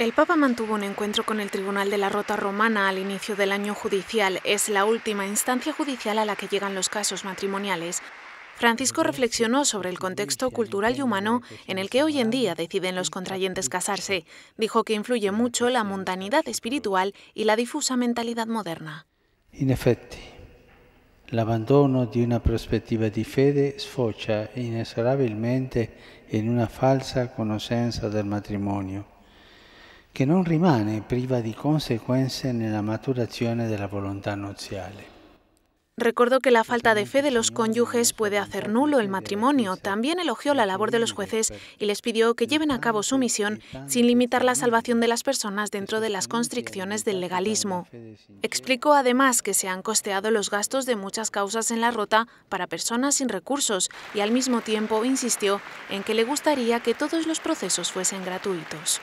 El Papa mantuvo un encuentro con el Tribunal de la Rota Romana al inicio del año judicial. Es la última instancia judicial a la que llegan los casos matrimoniales. Francisco reflexionó sobre el contexto cultural y humano en el que hoy en día deciden los contrayentes casarse. Dijo que influye mucho la mundanidad espiritual y la difusa mentalidad moderna. En efecto, el abandono de una perspectiva de fede sfocia inesorabilmente en una falsa conoscenza del matrimonio que no rimane priva en la maturación de la voluntad Recordó que la falta de fe de los cónyuges puede hacer nulo el matrimonio. También elogió la labor de los jueces y les pidió que lleven a cabo su misión sin limitar la salvación de las personas dentro de las constricciones del legalismo. Explicó además que se han costeado los gastos de muchas causas en la rota para personas sin recursos y al mismo tiempo insistió en que le gustaría que todos los procesos fuesen gratuitos.